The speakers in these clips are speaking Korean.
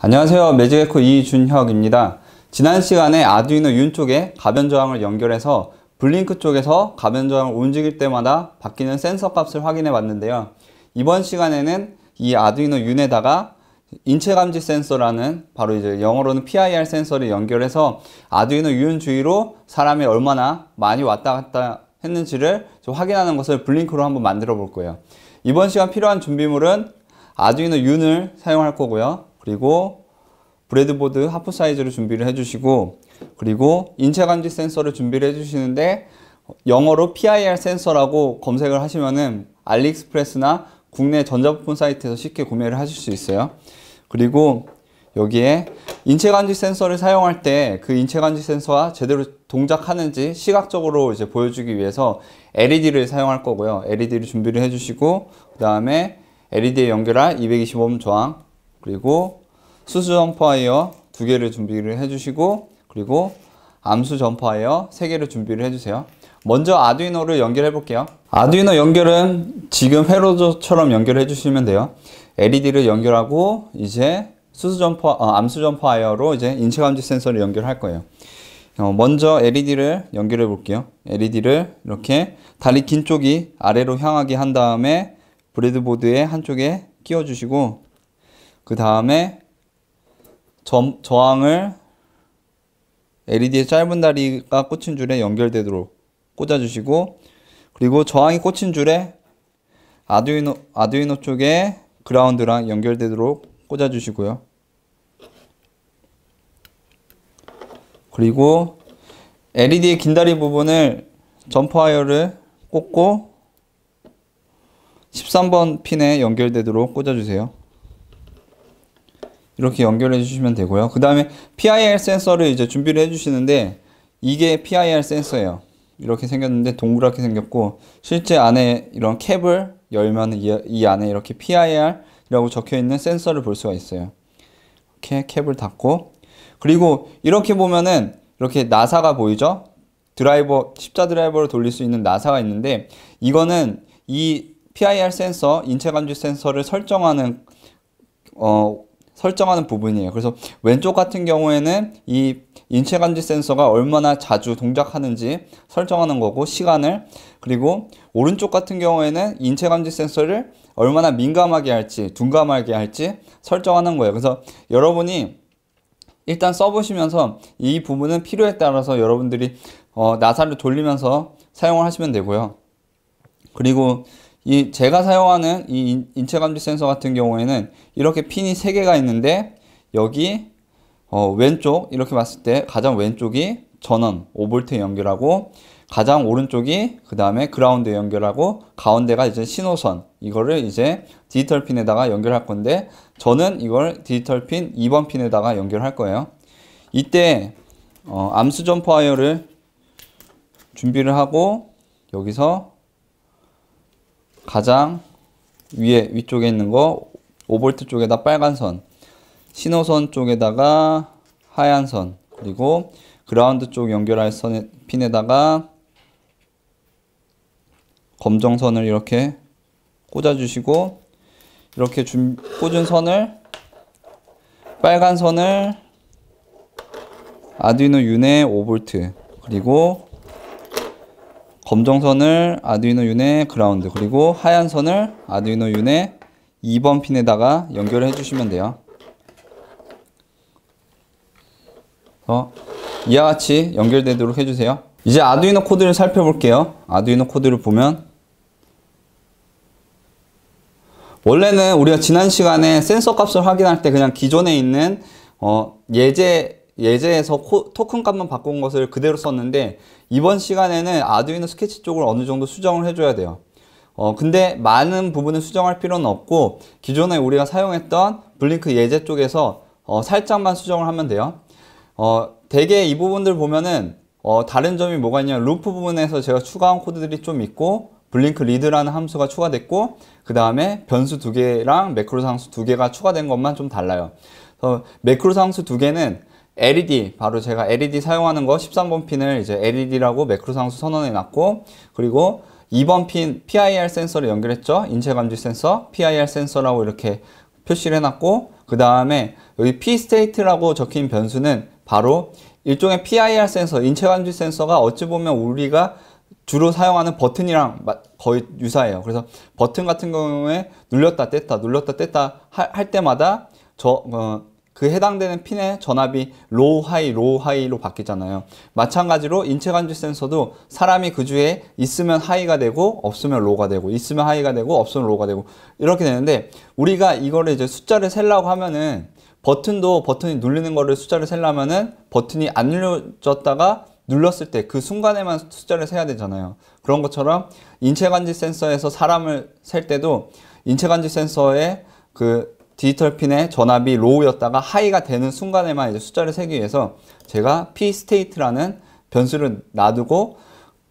안녕하세요 매직에코 이준혁입니다 지난 시간에 아두이노 윤 쪽에 가변 저항을 연결해서 블링크 쪽에서 가변 저항을 움직일 때마다 바뀌는 센서 값을 확인해 봤는데요 이번 시간에는 이 아두이노 윤에다가 인체 감지 센서라는 바로 이제 영어로는 PIR 센서를 연결해서 아두이노 윤 주위로 사람이 얼마나 많이 왔다 갔다 했는지를 확인하는 것을 블링크로 한번 만들어 볼 거예요 이번 시간 필요한 준비물은 아두이노 윤을 사용할 거고요 그리고 브레드보드 하프 사이즈를 준비를 해주시고 그리고 인체 감지 센서를 준비를 해주시는데 영어로 PIR 센서라고 검색을 하시면은 알리익스프레스나 국내 전자부품 사이트에서 쉽게 구매를 하실 수 있어요. 그리고 여기에 인체 감지 센서를 사용할 때 그 인체 감지 센서가 제대로 동작하는지 시각적으로 이제 보여주기 위해서 LED를 사용할 거고요. LED를 준비를 해주시고 그 다음에 LED에 연결할 225음 저항 그리고 수수 점퍼이어두 개를 준비를 해주시고 그리고 암수 점퍼이어세 개를 준비를 해주세요. 먼저 아두이노를 연결해 볼게요. 아두이노 연결은 지금 회로조처럼 연결해 주시면 돼요. LED를 연결하고 이제 수수 점퍼 어, 암수 점퍼이어로 이제 인체 감지 센서를 연결할 거예요. 어, 먼저 LED를 연결해 볼게요. LED를 이렇게 다리 긴 쪽이 아래로 향하게 한 다음에 브레드보드의 한쪽에 끼워 주시고 그 다음에 저항을 LED의 짧은 다리가 꽂힌 줄에 연결되도록 꽂아주시고 그리고 저항이 꽂힌 줄에 아두이노, 아두이노 쪽에 그라운드랑 연결되도록 꽂아주시고요. 그리고 LED의 긴 다리 부분을 점프 와이어를 꽂고 13번 핀에 연결되도록 꽂아주세요. 이렇게 연결해 주시면 되고요. 그 다음에 PIR 센서를 이제 준비를 해 주시는데 이게 PIR 센서예요. 이렇게 생겼는데 동그랗게 생겼고 실제 안에 이런 캡을 열면 이, 이 안에 이렇게 PIR이라고 적혀 있는 센서를 볼 수가 있어요. 이렇게 캡을 닫고 그리고 이렇게 보면은 이렇게 나사가 보이죠? 드라이버 십자 드라이버를 돌릴 수 있는 나사가 있는데 이거는 이 PIR 센서 인체 감지 센서를 설정하는 어 설정하는 부분이에요. 그래서 왼쪽 같은 경우에는 이 인체 감지 센서가 얼마나 자주 동작하는지 설정하는 거고 시간을 그리고 오른쪽 같은 경우에는 인체 감지 센서를 얼마나 민감하게 할지 둔감하게 할지 설정하는 거예요. 그래서 여러분이 일단 써보시면서 이 부분은 필요에 따라서 여러분들이 어, 나사를 돌리면서 사용을 하시면 되고요. 그리고 이 제가 사용하는 이 인체 감지 센서 같은 경우에는 이렇게 핀이 3개가 있는데 여기 어 왼쪽 이렇게 봤을 때 가장 왼쪽이 전원 5볼트에 연결하고 가장 오른쪽이 그 다음에 그라운드에 연결하고 가운데가 이제 신호선 이거를 이제 디지털 핀에다가 연결할 건데 저는 이걸 디지털 핀 2번 핀에다가 연결할 거예요 이때 어, 암수 점프 와이어를 준비를 하고 여기서 가장 위에 위쪽에 있는 거5볼트 쪽에다 빨간 선 신호선 쪽에다가 하얀 선 그리고 그라운드 쪽 연결할 선에 핀에다가 검정선을 이렇게 꽂아주시고 이렇게 준, 꽂은 선을 빨간 선을 아두이노 유네 5V 그리고 검정 선을 아두이노 윤의 그라운드 그리고 하얀 선을 아두이노 윤의 2번 핀에다가 연결 해주시면 돼요. 어, 이와 같이 연결되도록 해주세요. 이제 아두이노 코드를 살펴볼게요. 아두이노 코드를 보면 원래는 우리가 지난 시간에 센서 값을 확인할 때 그냥 기존에 있는 어, 예제 예제에서 토큰 값만 바꾼 것을 그대로 썼는데 이번 시간에는 아두이노 스케치 쪽을 어느 정도 수정을 해줘야 돼요. 어, 근데 많은 부분을 수정할 필요는 없고 기존에 우리가 사용했던 블링크 예제 쪽에서 어, 살짝만 수정을 하면 돼요. 어, 대개 이 부분들 보면은 어, 다른 점이 뭐가 있냐면 루프 부분에서 제가 추가한 코드들이 좀 있고 블링크 리드라는 함수가 추가됐고 그 다음에 변수 두 개랑 매크로 상수 두 개가 추가된 것만 좀 달라요. 그 매크로 상수 두 개는 LED 바로 제가 LED 사용하는 거 13번 핀을 이제 LED라고 매크로 상수 선언해 놨고 그리고 2번 핀 PIR 센서를 연결했죠 인체 감지 센서 PIR 센서라고 이렇게 표시를 해놨고 그 다음에 여기 P 스테이트라고 적힌 변수는 바로 일종의 PIR 센서 인체 감지 센서가 어찌 보면 우리가 주로 사용하는 버튼이랑 거의 유사해요 그래서 버튼 같은 경우에 눌렸다 뗐다 눌렀다 뗐다 할 때마다 저 어, 그 해당되는 핀의 전압이 로우 하이 로우 하이로 바뀌잖아요 마찬가지로 인체 감지 센서도 사람이 그 주에 있으면 하이가 되고 없으면 로우가 되고 있으면 하이가 되고 없으면 로우가 되고 이렇게 되는데 우리가 이거를 이제 숫자를 셀라고 하면은 버튼도 버튼이 눌리는 거를 숫자를 셀라면은 버튼이 안 눌려졌다가 눌렀을 때 그 순간에만 숫자를 세야 되잖아요 그런 것처럼 인체간지 센서에서 사람을 셀 때도 인체간지 센서에그 디지털 핀의 전압이 로우였다가 하이가 되는 순간에만 이제 숫자를 세기 위해서 제가 p s t a t e 라는 변수를 놔두고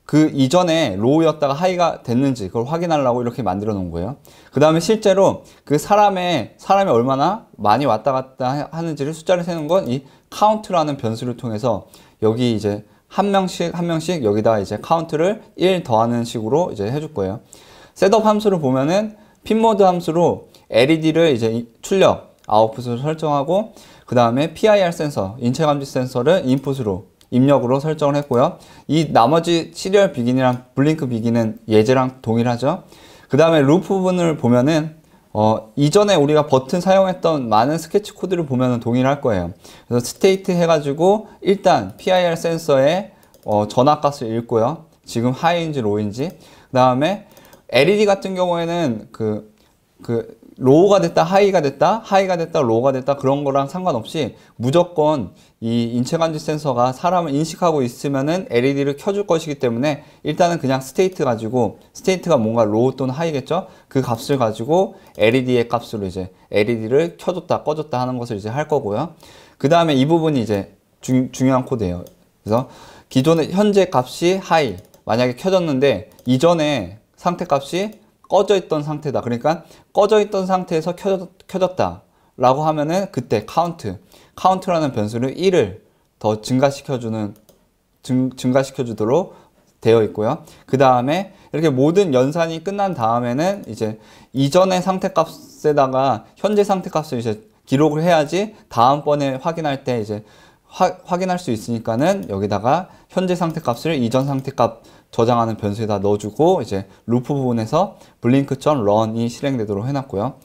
그 이전에 로우였다가 하이가 됐는지 그걸 확인하려고 이렇게 만들어 놓은 거예요. 그 다음에 실제로 그 사람의 사람이 얼마나 많이 왔다 갔다 하는지를 숫자를 세는 건 이 c o u n t 라는 변수를 통해서 여기 이제 한 명씩 한 명씩 여기다 이제 c o u n t 를1 더하는 식으로 이제 해줄 거예요. 셋업 함수를 보면은 핀모드 함수로 LED를 이제 출력, 아웃풋으로 설정하고 그 다음에 PIR 센서, 인체 감지 센서를 인풋으로 입력으로 설정을 했고요. 이 나머지 시리얼 비긴이랑 블링크 비긴은 예제랑 동일하죠. 그 다음에 루프 부분을 보면은 어, 이전에 우리가 버튼 사용했던 많은 스케치 코드를 보면 동일할 거예요. 그래서 스테이트 해가지고 일단 PIR 센서에 어, 전압값을 읽고요. 지금 하이인지 로인지. 그 다음에 LED 같은 경우에는 그, 그 로우가 됐다 하이가 됐다 하이가 됐다 로우가 됐다 그런 거랑 상관없이 무조건 이인체관지 센서가 사람을 인식하고 있으면은 LED를 켜줄 것이기 때문에 일단은 그냥 스테이트 가지고 스테이트가 뭔가 로우 또는 하이겠죠 그 값을 가지고 LED의 값으로 이제 LED를 켜줬다 꺼줬다 하는 것을 이제 할 거고요 그 다음에 이 부분이 이제 중, 중요한 코드예요 그래서 기존의 현재 값이 하이 만약에 켜졌는데 이전에 상태 값이 꺼져 있던 상태다. 그러니까 꺼져 있던 상태에서 켜졌, 다 라고 하면은 그때 카운트 카운트라는 변수를 1을 더 증가시켜주는 증, 증가시켜주도록 되어 있고요. 그 다음에 이렇게 모든 연산이 끝난 다음에는 이제 이전의 상태값에다가 현재 상태값을 이제 기록을 해야지 다음번에 확인할 때 이제 화, 확인할 수 있으니까는 여기다가 현재 상태값을 이전 상태값 저장하는 변수에다 넣어주고 이제 루프 부분에서 블링크.run이 실행되도록 해놨고요.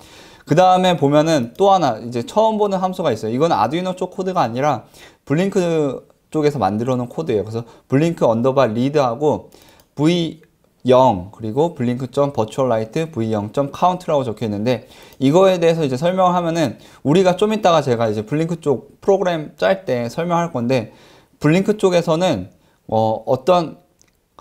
그 다음에 보면은 또 하나 이제 처음 보는 함수가 있어요. 이건 아두이노 쪽 코드가 아니라 블링크 쪽에서 만들어 놓은 코드예요. 그래서 블링크 언더바 리드하고 v0 그리고 블링크 점 버추얼라이트 v0 점 카운트라고 적혀 있는데 이거에 대해서 이제 설명을 하면은 우리가 좀 이따가 제가 이제 블링크 쪽 프로그램 짤 때 설명할 건데 블링크 쪽에서는 어, 어떤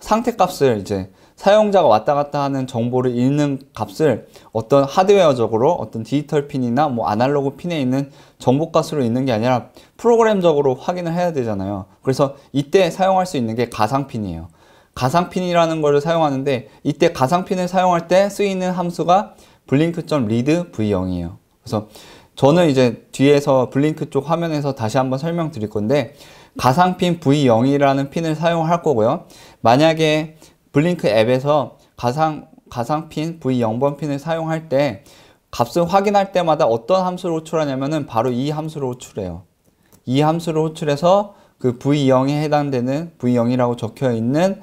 상태 값을 이제 사용자가 왔다 갔다 하는 정보를 읽는 값을 어떤 하드웨어적으로 어떤 디지털 핀이나 뭐 아날로그 핀에 있는 정보 값으로 읽는 게 아니라 프로그램적으로 확인을 해야 되잖아요. 그래서 이때 사용할 수 있는 게 가상 핀이에요. 가상 핀이라는 것을 사용하는데 이때 가상 핀을 사용할 때 쓰이는 함수가 blink.read v0이에요. 그래서 저는 이제 뒤에서 블링크 쪽 화면에서 다시 한번 설명드릴 건데 가상핀 V0이라는 핀을 사용할 거고요. 만약에 블링크 앱에서 가상 가상핀 V0번 핀을 사용할 때 값을 확인할 때마다 어떤 함수를 호출하냐면은 바로 이 함수를 호출해요. 이 함수를 호출해서 그 V0에 해당되는 V0이라고 적혀 있는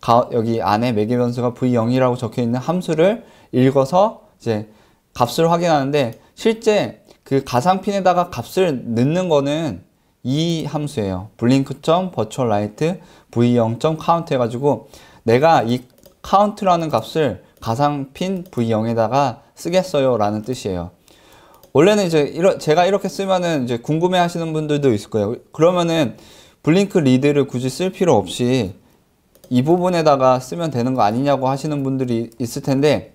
가, 여기 안에 매개 변수가 V0이라고 적혀 있는 함수를 읽어서 이제 값을 확인하는데 실제 그 가상핀에다가 값을 넣는 거는 이 함수예요. 블링크.virtualLight 점버 라이트 v0.count 해가지고 내가 이 count라는 값을 가상핀 v0에다가 쓰겠어요 라는 뜻이에요. 원래는 이제 이러, 제가 이렇게 쓰면은 이제 궁금해 하시는 분들도 있을 거예요. 그러면은 블링크 리드를 굳이 쓸 필요 없이 이 부분에다가 쓰면 되는 거 아니냐고 하시는 분들이 있을 텐데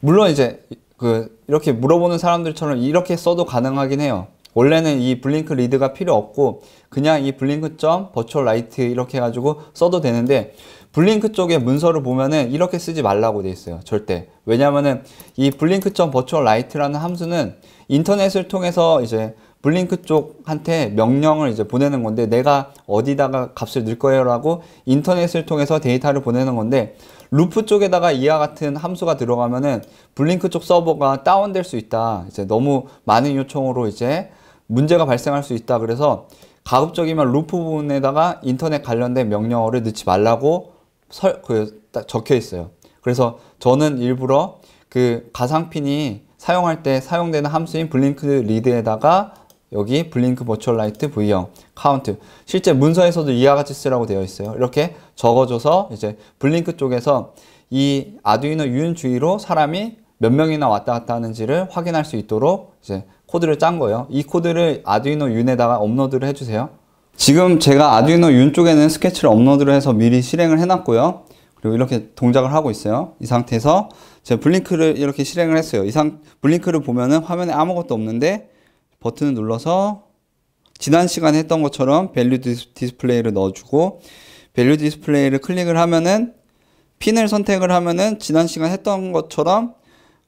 물론 이제 그 이렇게 물어보는 사람들처럼 이렇게 써도 가능하긴 해요. 원래는 이 블링크 리드가 필요 없고 그냥 이 블링크 점 버추얼 라이트 이렇게 해가지고 써도 되는데 블링크 쪽에 문서를 보면은 이렇게 쓰지 말라고 돼 있어요 절대 왜냐면은 이 블링크 점 버추얼 라이트라는 함수는 인터넷을 통해서 이제 블링크 쪽한테 명령을 이제 보내는 건데 내가 어디다가 값을 넣을 거예요 라고 인터넷을 통해서 데이터를 보내는 건데 루프 쪽에다가 이와 같은 함수가 들어가면은 블링크 쪽 서버가 다운될 수 있다. 이제 너무 많은 요청으로 이제 문제가 발생할 수 있다. 그래서 가급적이면 루프 부분에다가 인터넷 관련된 명령어를 넣지 말라고 설, 그, 딱 적혀 있어요. 그래서 저는 일부러 그 가상핀이 사용할 때 사용되는 함수인 블링크 리드에다가 여기 블링크 버추얼 라이트 V형 카운트 실제 문서에서도 이와 같이 쓰라고 되어 있어요 이렇게 적어줘서 이제 블링크 쪽에서 이 아두이노 유인 주위로 사람이 몇 명이나 왔다 갔다 하는지를 확인할 수 있도록 이제 코드를 짠 거예요 이 코드를 아두이노 윤에다가 업로드를 해주세요 지금 제가 아두이노 윤 쪽에는 스케치를 업로드를 해서 미리 실행을 해놨고요 그리고 이렇게 동작을 하고 있어요 이 상태에서 제가 블링크를 이렇게 실행을 했어요 이상 블링크를 보면은 화면에 아무것도 없는데 버튼을 눌러서 지난 시간에 했던 것처럼 밸류 디스플레이를 넣어주고 밸류 디스플레이를 클릭을 하면은 핀을 선택을 하면은 지난 시간 했던 것처럼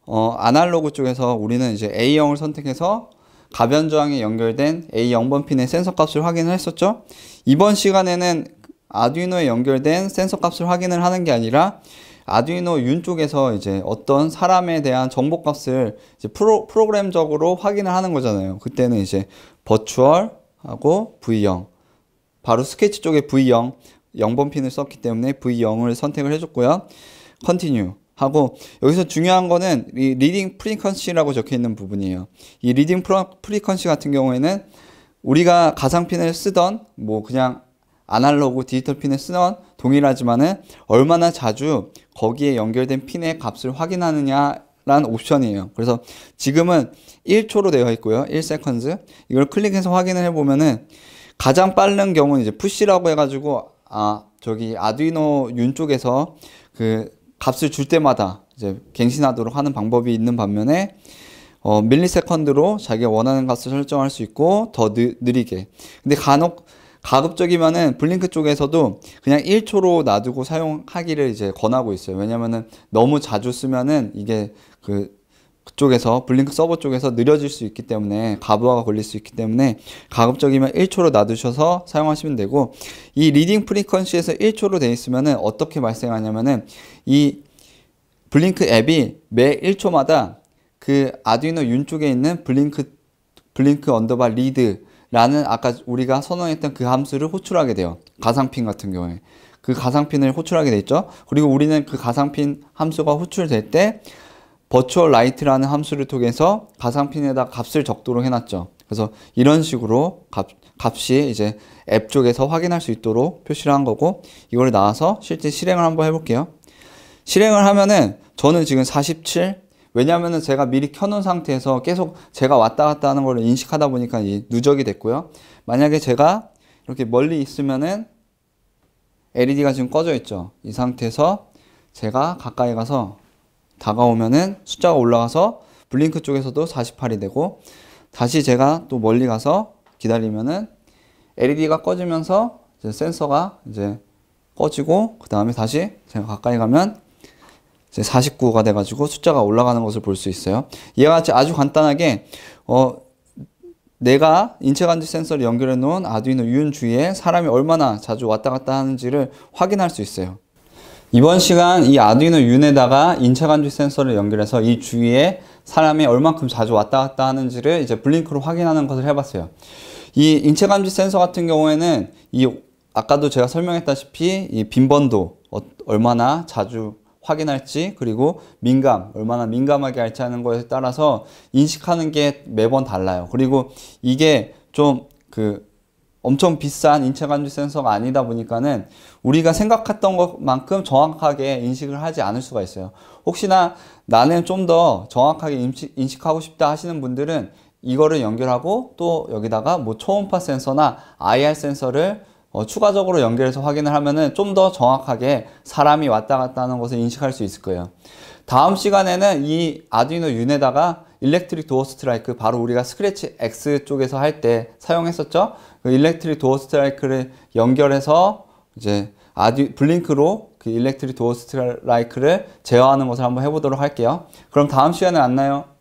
어, 아날로그 쪽에서 우리는 이제 a 0을 선택해서 가변 저항에 연결된 A0번 핀의 센서 값을 확인을 했었죠. 이번 시간에는 아두이노에 연결된 센서 값을 확인을 하는 게 아니라 아두이노 윤 쪽에서 이제 어떤 사람에 대한 정보값을 이제 프로, 프로그램적으로 확인을 하는 거잖아요. 그때는 이제 버추얼하고 v 0 바로 스케치 쪽에 v 0 0번 핀을 썼기 때문에 V0을 선택을 해줬고요. 컨티뉴 하고 여기서 중요한 거는 이 리딩 프리퀀시라고 적혀 있는 부분이에요. 이 리딩 프리퀀시 같은 경우에는 우리가 가상 핀을 쓰던 뭐 그냥 아날로그 디지털 핀을 쓰던 동일하지만은 얼마나 자주 거기에 연결된 핀의 값을 확인하느냐라는 옵션이에요. 그래서 지금은 1초로 되어 있고요. 1세컨즈. 이걸 클릭해서 확인을 해보면은 가장 빠른 경우는 이제 푸시라고 해가지고 아, 저기 아두이노 윤 쪽에서 그 값을 줄 때마다 이제 갱신하도록 하는 방법이 있는 반면에 어, 밀리세컨드로 자기가 원하는 값을 설정할 수 있고 더 느, 느리게. 근데 간혹 가급적이면은 블링크 쪽에서도 그냥 1초로 놔두고 사용하기를 이제 권하고 있어요. 왜냐면은 너무 자주 쓰면은 이게 그 그쪽에서 블링크 서버 쪽에서 느려질 수 있기 때문에 가부하가 걸릴 수 있기 때문에 가급적이면 1초로 놔두셔서 사용하시면 되고 이 리딩 프리퀀시에서 1초로 돼 있으면은 어떻게 발생하냐면은 이 블링크 앱이 매 1초마다 그 아두이노 윤 쪽에 있는 블링크 블링크 언더바 리드 라는 아까 우리가 선언했던 그 함수를 호출하게 돼요. 가상핀 같은 경우에. 그 가상핀을 호출하게 돼 있죠. 그리고 우리는 그 가상핀 함수가 호출될 때 버추얼 라이트라는 함수를 통해서 가상핀에다 값을 적도록 해놨죠. 그래서 이런 식으로 값, 값이 이제 앱 쪽에서 확인할 수 있도록 표시를 한 거고 이걸 나와서 실제 실행을 한번 해볼게요. 실행을 하면은 저는 지금 47, 왜냐하면 제가 미리 켜놓은 상태에서 계속 제가 왔다 갔다 하는 걸 인식하다 보니까 누적이 됐고요. 만약에 제가 이렇게 멀리 있으면은 LED가 지금 꺼져 있죠. 이 상태에서 제가 가까이 가서 다가오면은 숫자가 올라가서 블링크 쪽에서도 48이 되고 다시 제가 또 멀리 가서 기다리면은 LED가 꺼지면서 이제 센서가 이제 꺼지고 그 다음에 다시 제가 가까이 가면 49가 돼가지고 숫자가 올라가는 것을 볼 수 있어요. 이와 같이 아주 간단하게 어, 내가 인체 간지 센서를 연결해 놓은 아두이노 유 주위에 사람이 얼마나 자주 왔다 갔다 하는지를 확인할 수 있어요. 이번 시간 이 아두이노 윤에다가 인체 간지 센서를 연결해서 이 주위에 사람이 얼만큼 자주 왔다 갔다 하는지를 이제 블링크로 확인하는 것을 해봤어요. 이 인체 감지 센서 같은 경우에는 이 아까도 제가 설명했다시피 이 빈번도 어, 얼마나 자주 확인할지 그리고 민감 얼마나 민감하게 할지 하는 것에 따라서 인식하는 게 매번 달라요 그리고 이게 좀 그 엄청 비싼 인체 감지 센서가 아니다 보니까는 우리가 생각했던 것만큼 정확하게 인식을 하지 않을 수가 있어요 혹시나 나는 좀 더 정확하게 인식, 인식하고 싶다 하시는 분들은 이거를 연결하고 또 여기다가 뭐 초음파 센서나 IR 센서를 어, 추가적으로 연결해서 확인을 하면은 좀 더 정확하게 사람이 왔다 갔다 하는 것을 인식할 수 있을 거예요. 다음 시간에는 이 아두이노 윤에다가 일렉트릭 도어 스트라이크 바로 우리가 스크래치 X 쪽에서 할 때 사용했었죠. 그 일렉트릭 도어 스트라이크를 연결해서 이제 아듀 블링크로 그 일렉트릭 도어 스트라이크를 제어하는 것을 한번 해보도록 할게요. 그럼 다음 시간에 만나요.